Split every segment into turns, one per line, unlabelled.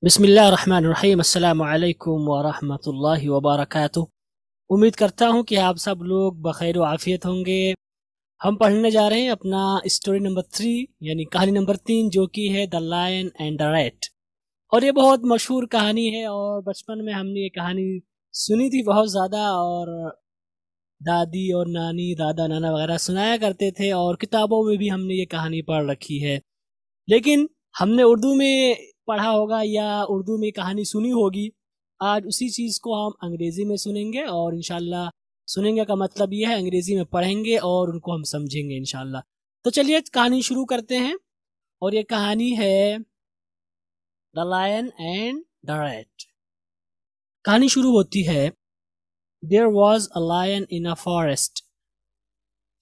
عليكم ورحمة الله وبركاته उम्मीद करता हूँ कि आप सब लोग बखैर आफियत होंगे हम पढ़ने जा रहे हैं अपना स्टोरी नंबर थ्री यानी कहानी नंबर तीन जो कि है the lion and the rat और ये बहुत मशहूर कहानी है और बचपन में हमने ये कहानी सुनी थी बहुत ज़्यादा और दादी और नानी दादा नाना वगैरह सुनाया करते थे और किताबों में भी हमने ये कहानी पढ़ रखी है लेकिन हमने उर्दू में पढ़ा होगा या उर्दू में कहानी सुनी होगी आज उसी चीज़ को हम अंग्रेज़ी में सुनेंगे और इन सुनेंगे का मतलब यह है अंग्रेज़ी में पढ़ेंगे और उनको हम समझेंगे इन तो चलिए कहानी शुरू करते हैं और ये कहानी है the lion and the rat कहानी शुरू होती है there was a lion in a forest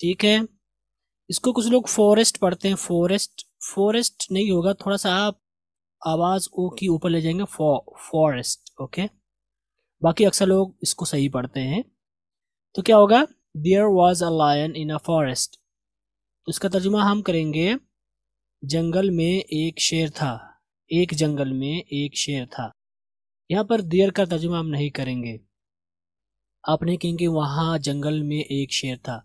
ठीक है इसको कुछ लोग फॉरेस्ट पढ़ते हैं फॉरेस्ट फॉरेस्ट नहीं होगा थोड़ा सा आप आवाज़ ओ की ऊपर ले जाएंगे फॉ फॉरेस्ट ओके बाकी अक्सर लोग इसको सही पढ़ते हैं तो क्या होगा there was a lion in a forest उसका तर्जुमा हम करेंगे जंगल में एक शेर था एक जंगल में एक शेर था यहाँ पर देयर का तर्जुमा हम नहीं करेंगे आपने कहेंगे वहाँ जंगल में एक शेर था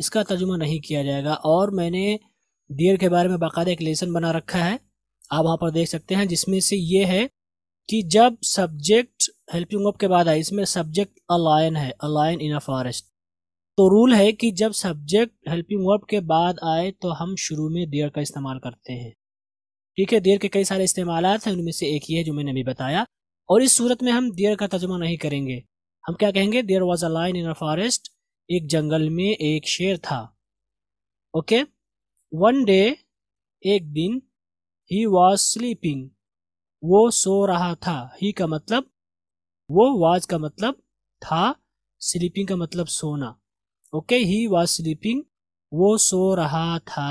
इसका तर्जुमा नहीं किया जाएगा और मैंने देयर के बारे में बाकायदा एक लेसन बना रखा है आप वहाँ पर देख सकते हैं जिसमें से ये है कि जब सब्जेक्ट हेल्पिंग ऑफ के बाद आए इसमें सब्जेक्ट अ लायन है a lion in a forest तो रूल है कि जब सब्जेक्ट हेल्पिंग वर्ब के बाद आए तो हम शुरू में देर का इस्तेमाल करते हैं ठीक है देर के कई सारे इस्तेमाल हैं उनमें से एक ही है जो मैंने अभी बताया और इस सूरत में हम देर का तर्जुमा नहीं करेंगे हम क्या कहेंगे there was a lion in a forest एक जंगल में एक शेर था ओके वन डे एक दिन ही वॉज स्लीपिंग वो सो रहा था ही का मतलब वो वाज का मतलब था स्लीपिंग का मतलब सोना ओके ही वॉज स्लीपिंग वो सो रहा था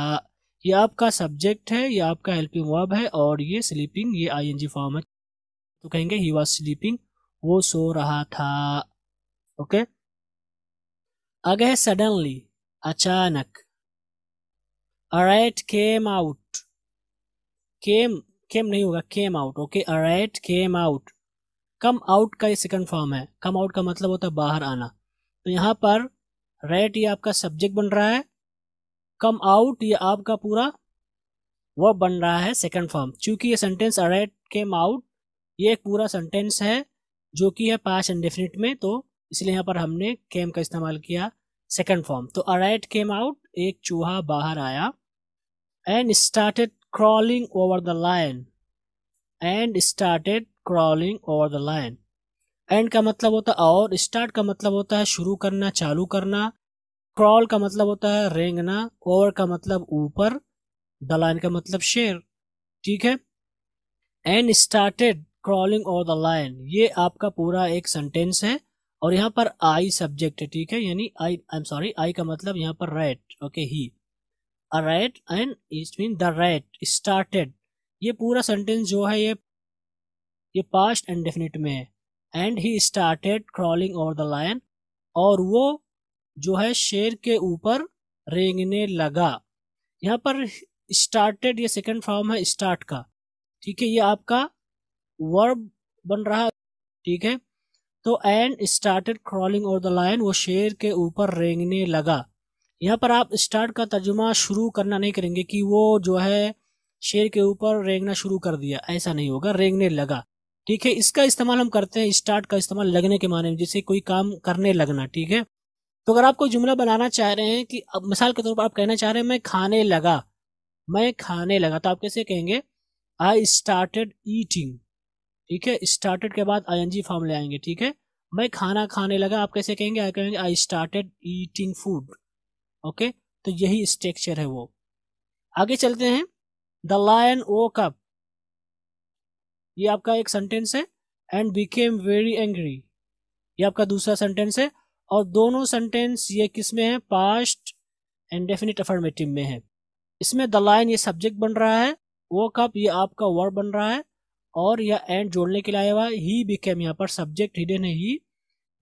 ये आपका सब्जेक्ट है ये आपका हेल्पिंग वर्ब है और ये स्लीपिंग ये आई एन जी फॉर्म है तो कहेंगे ही वॉज स्लीपिंग वो सो रहा था ओके आगे है सडनली अचानक अराइट केम आउट केम केम नहीं होगा came out okay alright came out come out का ये सेकंड फॉर्म है कम आउट का मतलब होता है बाहर आना तो यहाँ पर राइट ये आपका सब्जेक्ट बन रहा है कम आउट ये आपका पूरा वह बन रहा है सेकंड फॉर्म चूंकि ये सेंटेंस अराइट केम आउट ये एक पूरा सेंटेंस है जो कि है पास इंडेफिनिट में तो इसलिए यहाँ पर हमने केम का इस्तेमाल किया सेकंड फॉर्म तो अराइट केम आउट एक चूहा बाहर आया and started crawling over the lion and started crawling over the lion and का मतलब होता है और स्टार्ट का मतलब होता है शुरू करना चालू करना क्रॉल का मतलब होता है रेंगना ओवर का मतलब ऊपर द लाइन का मतलब शेर ठीक है and started crawling over the lion ये आपका पूरा एक सेंटेंस है और यहाँ पर आई सब्जेक्ट है ठीक है यानी आई आई एम सॉरी आई का मतलब यहाँ पर right okay he a and it mean the right started ये पूरा सेंटेंस जो है ये ये पास्ट एंड डेफिनेट में है and he started crawling over the lion और वो जो है शेर के ऊपर रेंगने लगा यहाँ पर स्टार्टेड ये सेकेंड फॉर्म है स्टार्ट का ठीक है ये आपका वर्ब बन रहा ठीक है तो and started crawling over the lion वो शेर के ऊपर रेंगने लगा यहाँ पर आप स्टार्ट का तर्जुमा शुरू करना नहीं करेंगे कि वो जो है शेर के ऊपर रेंगना शुरू कर दिया ऐसा नहीं होगा रेंगने लगा ठीक है इसका इस्तेमाल हम करते हैं स्टार्ट का इस्तेमाल लगने के माने में जैसे कोई काम करने लगना ठीक है तो अगर आप कोई जुमला बनाना चाह रहे हैं कि अब मिसाल के तौर पर आप कहना चाह रहे हैं मैं खाने लगा मैं खाने लगा तो आप कैसे कहेंगे आई स्टार्टेड ईटिंग ठीक है स्टार्टेड के बाद आई एन जी फॉर्म ले आएंगे ठीक है मैं खाना खाने लगा आप कैसे कहेंगे आई कहेंगे I started eating food okay तो यही स्ट्रक्चर है वो आगे चलते हैं द लायन वो कप ये आपका एक सेंटेंस है एंड बिकेम वेरी एंग्री ये आपका दूसरा सेंटेंस है और दोनों सेंटेंस ये किस में है पास्ट एंड डेफिनेट अफर्मेटिव में है इसमें द लाइन ये सब्जेक्ट बन रहा है वो कप ये आपका वर्ड बन रहा है और यह एंड जोड़ने के लिए आया हुआ ही बिकेम यहाँ पर सब्जेक्ट हिडन है ही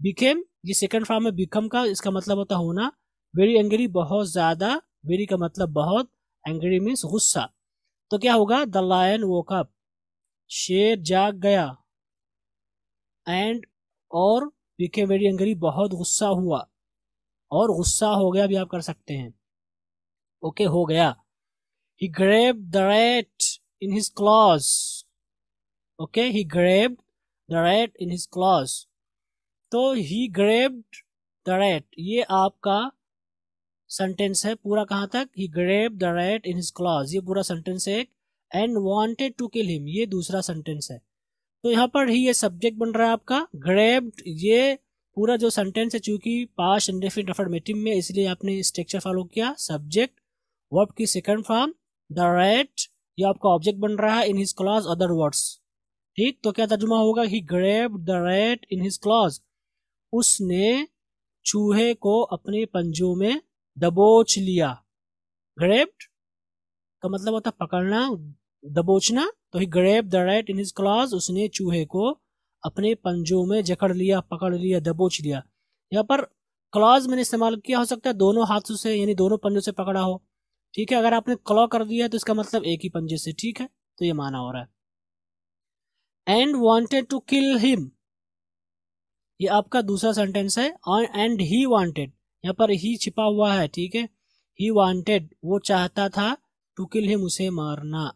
बिकेम ये सेकंड फॉर्म है बिकम का इसका मतलब होता होना वेरी एंग्री बहुत ज़्यादा वेरी का मतलब बहुत एंग्री मीन्स गुस्सा तो क्या होगा द लायन वो कप शेर जाग गया एंड और बिकेम वेरी एंग्री बहुत गुस्सा हुआ और गुस्सा हो गया भी आप कर सकते हैं ओके okay, हो गया he grab the rat in his claws okay he grab the rat in his claws तो ही ग्रेब द रेट ये आपका सेंटेंस है पूरा कहाँ तक he grabbed the rat in his claws ये पूरा सेंटेंस है and wanted to kill him ये दूसरा सेंटेंस है तो यहाँ पर ही ये सब्जेक्ट बन रहा है आपका ग्रेब ये पूरा जो सेंटेंस है चूंकि पास इंडेफिन अफर्मेटिव में इसलिए आपने स्ट्रक्चर फॉलो किया सब्जेक्ट वर्ब की सेकंड फॉर्म द रेट ये आपका ऑब्जेक्ट बन रहा है in his claws other words ठीक तो क्या तर्जुमा होगा he grabbed the rat in his claws उसने चूहे को अपने पंजों में दबोच लिया ग्रेप्ड का मतलब होता पकड़ना दबोचना तो he grabbed the rat in his claws उसने चूहे को अपने पंजों में जकड़ लिया पकड़ लिया दबोच लिया यहाँ पर क्लॉज मैंने इस्तेमाल किया हो सकता है दोनों हाथों से यानी दोनों पंजों से पकड़ा हो ठीक है अगर आपने क्लॉ कर दिया तो इसका मतलब एक ही पंजे से ठीक है तो ये माना हो रहा है and wanted to kill him ये आपका दूसरा सेंटेंस है एंड ही वॉन्टेड यहाँ पर ही छिपा हुआ है ठीक है ही वॉन्टेड वो चाहता था टू किल हिम उसे मारना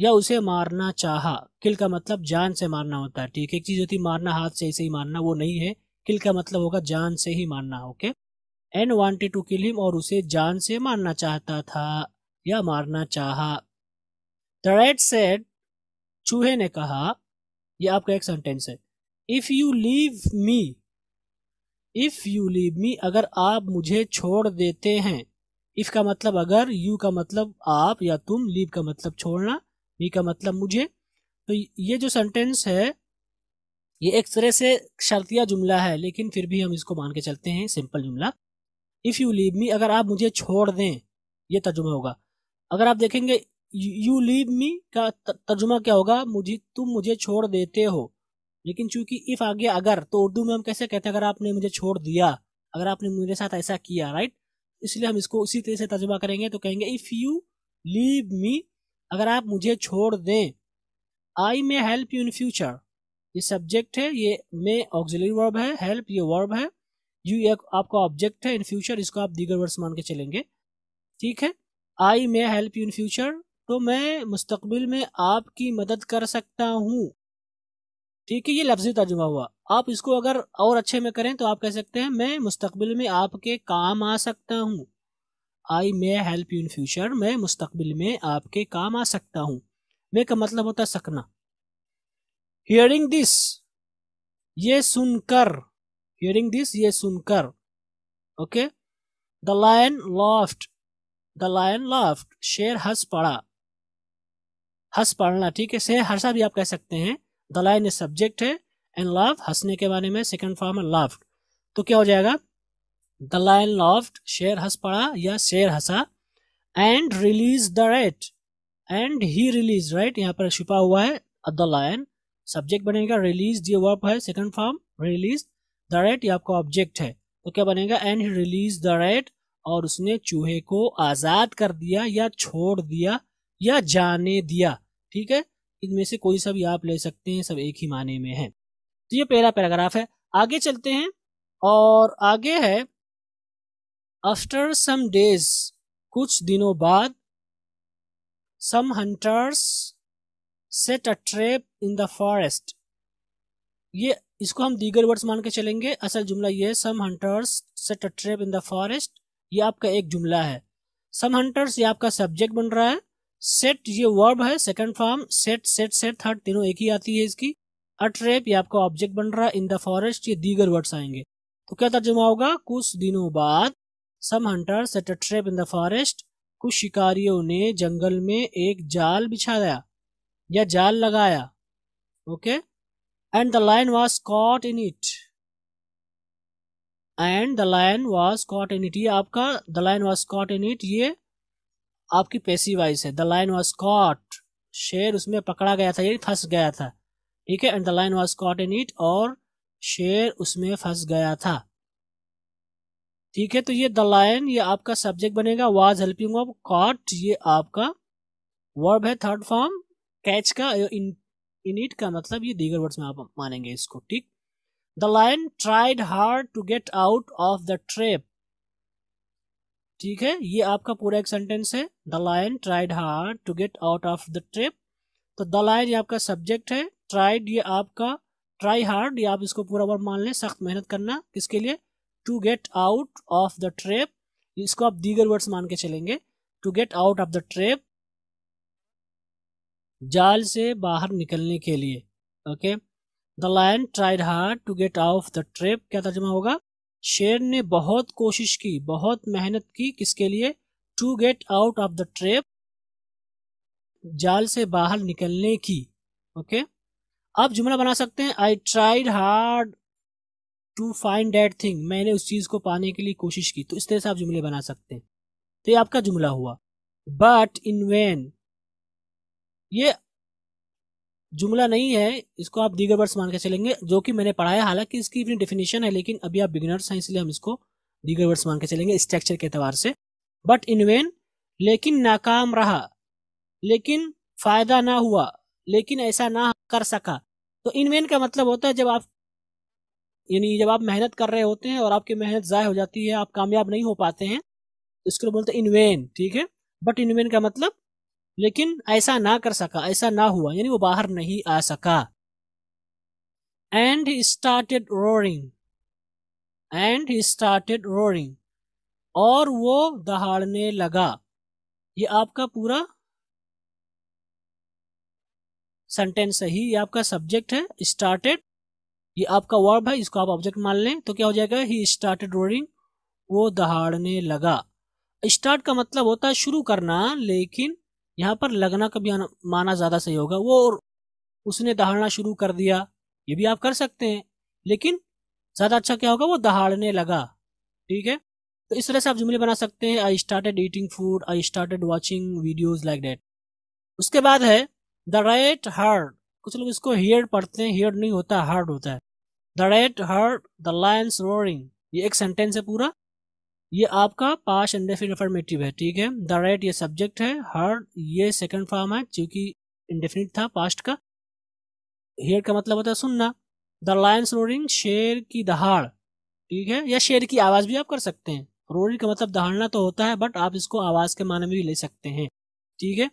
या उसे मारना चाहा किल का मतलब जान से मारना होता है ठीक है एक चीज़ होती मारना हाथ से ऐसे ही मारना वो नहीं है किल का मतलब होगा जान से ही मारना okay and wanted to kill him और उसे जान से मारना चाहता था या मारना चाहा द रेड सेड चूहे ने कहा यह आपका एक सेंटेंस है if you leave me if you leave me अगर आप मुझे छोड़ देते हैं इफ़ का मतलब अगर यू का मतलब आप या तुम लीव का मतलब छोड़ना मी का मतलब मुझे तो ये जो सेंटेंस है ये एक तरह से शर्तिया जुमला है लेकिन फिर भी हम इसको मान के चलते हैं सिंपल जुमला इफ़ यू लीव मी अगर आप मुझे छोड़ दें ये तर्जुमा होगा अगर आप देखेंगे यू लीव मी का तर्जुमा क्या होगा मुझे तुम मुझे छोड़ देते हो लेकिन चूंकि इफ आ गया अगर तो उर्दू में हम कैसे कहते हैं अगर आपने मुझे छोड़ दिया अगर आपने मेरे साथ ऐसा किया राइट इसलिए हम इसको उसी तरह से तजुबा करेंगे तो कहेंगे इफ़ यू लीव मी अगर आप मुझे छोड़ दें I may help you in future ये सब्जेक्ट है ये मे ऑक्जिलरी वर्ब है हेल्प ये वर्ब है यू ये आपका ऑब्जेक्ट है इन फ्यूचर इसको आप दीगर वर्ड्स मान के चलेंगे ठीक है I may help you in future तो मैं मुस्तबिल में आपकी मदद कर सकता हूँ ठीक है ये लफ्जी तर्जुमा हुआ आप इसको अगर और अच्छे में करें तो आप कह सकते हैं मैं मुस्तबिल में आपके काम आ सकता हूँ I may help you in future मैं मुस्तबिल में आपके काम आ सकता हूँ मे का मतलब होता है सकना हियरिंग दिस ये सुनकर हियरिंग दिस ये सुनकर okay the lion laughed the lion laughed शेर हंस पड़ा हंस पड़ना ठीक है शेर हर्षा भी आप कह सकते हैं द लाइन इज सब्जेक्ट है एंड लव हंसने के बारे में सेकंड फॉर्म है लव तो क्या हो जाएगा द लाइन लव्ड शेर हंस पड़ा या शेर हंसा and released the rat and he released right यहाँ पर छुपा हुआ है द लाइन सब्जेक्ट बनेगा रिलीज ये वर्ब है second form released the rat ये आपका ऑब्जेक्ट है तो क्या बनेगा and he released the rat और उसने चूहे को आज़ाद कर दिया या छोड़ दिया या जाने दिया ठीक है इनमें से कोई सा भी आप ले सकते हैं सब एक ही माने में है तो ये पहला पैराग्राफ है आगे चलते हैं और आगे है आफ्टर सम डेज कुछ दिनों बाद some hunters set a trap in the forest ये इसको हम दीगर वर्ड्स मान के चलेंगे असल जुमला ये है some hunters set a trap in the forest ये आपका एक जुमला है सम हंटर्स ये आपका सब्जेक्ट बन रहा है सेट ये वर्ब है second form set set set third तीनों एक ही आती है इसकी अट्रेप ये आपका ऑब्जेक्ट बन रहा है इन द फॉरेस्ट ये दीगर वर्ड्स आएंगे तो क्या तर्जुमा होगा कुछ दिनों बाद some hunter set a trap in the forest कुछ शिकारियों ने जंगल में एक जाल बिछाया या जाल लगाया okay and the lion was caught in it and the lion was caught in it ये आपका the lion was caught in it ये आपकी पेशी वाइज है द लाइन वॉज कॉट शेर उसमें पकड़ा गया था यानी फंस गया था ठीक है and the lion was caught in it और शेर उसमें फंस गया था ठीक है तो ये द लाइन ये आपका सब्जेक्ट बनेगा वाज हेल्पिंग ऑफ कॉट ये आपका वर्ब है थर्ड फॉर्म कैच का इन इन इट का मतलब ये दीगर वर्ड्स में आप मानेंगे इसको ठीक the lion tried hard to get out of the trap ठीक है ये आपका पूरा एक सेंटेंस है the lion tried hard to get out of the trap तो द लाइन ये आपका सब्जेक्ट है ट्राइड ये आपका ट्राई हार्ड ये आप इसको पूरा बार मान लें सख्त मेहनत करना किसके लिए to get out of the trap इसको आप दीगर वर्ड्स मान के चलेंगे to get out of the trap जाल से बाहर निकलने के लिए okay the lion tried hard to get out the trap क्या तर्जमा होगा शेर ने बहुत कोशिश की बहुत मेहनत की किसके लिए to get out of the trap जाल से बाहर निकलने की ओके आप जुमला बना सकते हैं I tried hard to find that thing मैंने उस चीज़ को पाने के लिए कोशिश की तो इस तरह से आप जुमले बना सकते हैं तो ये आपका जुमला हुआ बट इन वेन ये जुमला नहीं है इसको आप दीगर वर्ड्स मान के चलेंगे जो कि मैंने पढ़ाया हालांकि इसकी अपनी डेफिनेशन है लेकिन अभी आप बिगिनर्स हैं इसलिए हम इसको दीगर वर्ड्स मान के चलेंगे स्ट्रक्चर के अतबार से बट इनवेन लेकिन नाकाम रहा लेकिन फ़ायदा ना हुआ लेकिन ऐसा ना कर सका तो इनवेन का मतलब होता है जब आप यानी जब आप मेहनत कर रहे होते हैं और आपकी मेहनत ज़ाय हो जाती है आप कामयाब नहीं हो पाते हैं तो इसको इसके लिए बोलते हैं इनवेन ठीक है बट इनवेन का मतलब लेकिन ऐसा ना कर सका ऐसा ना हुआ यानी वो बाहर नहीं आ सका and he started roaring and he started roaring और वो दहाड़ने लगा ये आपका पूरा सेंटेंस है ही ये आपका सब्जेक्ट है स्टार्टेड ये आपका वर्ब है इसको आप ऑब्जेक्ट मान लें तो क्या हो जाएगा ही स्टार्टेड रोरिंग वो दहाड़ने लगा स्टार्ट का मतलब होता है शुरू करना लेकिन यहाँ पर लगना का भी माना ज़्यादा सही होगा वो और उसने दहाड़ना शुरू कर दिया ये भी आप कर सकते हैं लेकिन ज़्यादा अच्छा क्या होगा वो दहाड़ने लगा ठीक है तो इस तरह से आप जुमले बना सकते हैं I started eating food I started watching videos like that उसके बाद है द रेट हार्ड कुछ लोग इसको हियर पढ़ते हैं हियर नहीं होता हार्ड होता है the rat heard the lions roaring ये एक सेंटेंस है पूरा ये आपका पास इंडेफिन अफर्मेटिव है ठीक है द राइट ये सब्जेक्ट है हर ये सेकंड फॉर्म है क्योंकि इंडेफिनिट था पास्ट का हेयर का मतलब होता है सुनना द लायंस रोरिंग शेर की दहाड़ ठीक है या शेर की आवाज़ भी आप कर सकते हैं रोरिंग का मतलब दहाड़ना तो होता है बट आप इसको आवाज़ के माने में भी ले सकते हैं ठीक है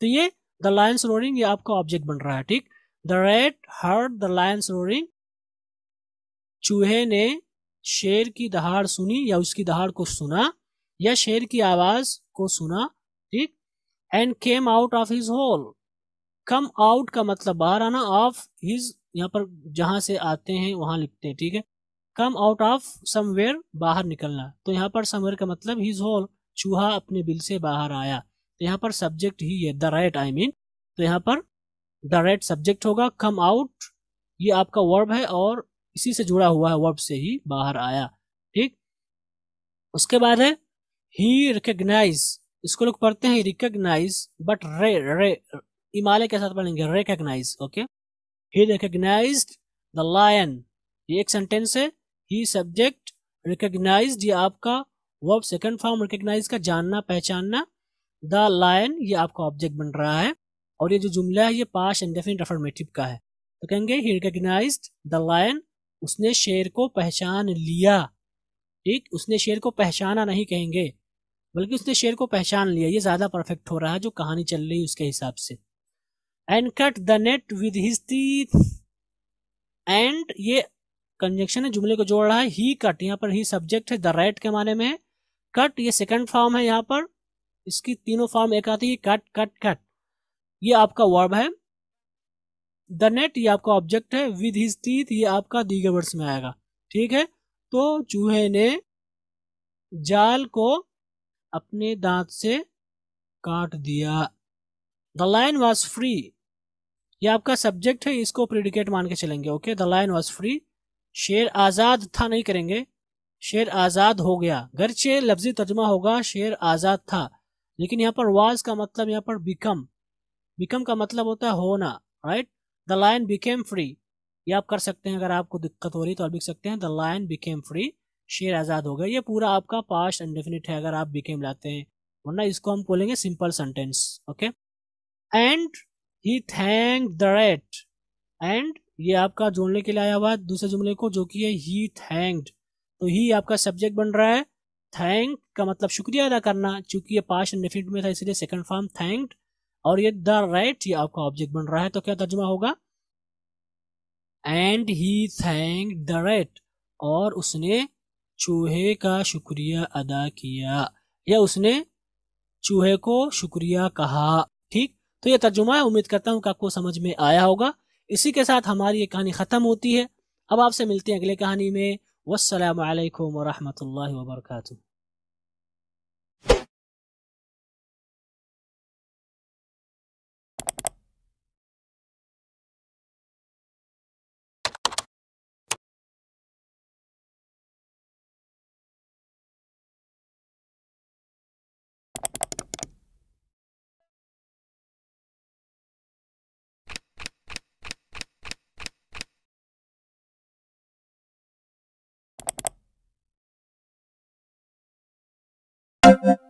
तो ये द लायंस रोरिंग ये आपका ऑब्जेक्ट बन रहा है ठीक the rat heard the lions roaring चूहे ने शेर की दहाड़ सुनी या उसकी दहाड़ को सुना या शेर की आवाज को सुना ठीक and came out of his hole come out का मतलब बाहर आना ऑफ हिज यहाँ पर जहां से आते हैं वहां लिखते हैं ठीक है कम आउट ऑफ समवेयर बाहर निकलना तो यहाँ पर समवेयर का मतलब हिज होल चूहा अपने बिल से बाहर आया तो यहाँ पर सब्जेक्ट ही है द राइट आई मीन तो यहाँ पर द राइट सब्जेक्ट होगा कम आउट ये आपका वर्ब है और इसी से जुड़ा हुआ है वर्ब से ही बाहर आया ठीक उसके बाद है ही रिकग्नाइज इसको लोग पढ़ते हैं रिकग्नाइज बट रे रे इमाले के साथ पढ़ेंगे recognise okay he recognise the lion ये एक सेंटेंस है ही सब्जेक्ट रिकग्नाइज ये आपका वर्ब सेकंड फॉर्म रिकग्नाइज का जानना पहचानना द लायन ये आपका ऑब्जेक्ट बन रहा है और ये जो जुमला है ये पास इंडेफिनिट अफर्मेटिव का है तो कहेंगे ही रिकग्नाइज द लायन उसने शेर को पहचान लिया ठीक उसने शेर को पहचाना नहीं कहेंगे बल्कि उसने शेर को पहचान लिया ये ज़्यादा परफेक्ट हो रहा है जो कहानी चल रही है उसके हिसाब से and cut the net with his teeth and ये कंजक्शन है जुमले को जोड़ रहा है ही कट यहाँ पर ही सब्जेक्ट है द राइट के माने में कट ये सेकंड फॉर्म है यहाँ पर इसकी तीनों फॉर्म एक आती है कट कट कट ये आपका वर्ब है द नेट ये आपका ऑब्जेक्ट है विद हिज टीथ ये आपका दीगे वर्ड्स में आएगा ठीक है तो चूहे ने जाल को अपने दांत से काट दिया द लाइन वॉज फ्री ये आपका सब्जेक्ट है इसको प्रिडिकेट मान के चलेंगे okay the lion was free शेर आज़ाद था नहीं करेंगे शेर आज़ाद हो गया घर से लफ्जी तर्जमा होगा शेर आज़ाद था लेकिन यहाँ पर वाज का मतलब यहाँ पर बिकम बिकम का मतलब होता है होना right the lion became free ये आप कर सकते हैं अगर आपको दिक्कत हो रही तो आप लिख सकते हैं द लाइन बिकेम फ्री शेर आज़ाद हो गया ये पूरा आपका पास्ट अनडेफिनिट है अगर आप बिकेम लाते हैं वरना इसको हम बोलेंगे simple sentence okay and he thank the rat and ये आपका जोड़ने के लिए आया हुआ है दूसरे जुमले को जो कि है ही थैंक्ड तो ही आपका सब्जेक्ट बन रहा है थैंक का मतलब शुक्रिया अदा करना चूंकि ये पास्ट अनडेफिनिट में था इसलिए सेकंड फॉर्म थैंक्ड और ये द राइट ये आपका ऑब्जेक्ट बन रहा है तो क्या तर्जमा होगा and he thank the rat और उसने चूहे का शुक्रिया अदा किया या उसने चूहे को शुक्रिया कहा ठीक तो ये तर्जुमा है उम्मीद करता हूँ कि आपको समझ में आया होगा इसी के साथ हमारी ये कहानी ख़त्म होती है अब आपसे मिलते हैं अगले कहानी में वालकम वरहमल वर्का Thank you.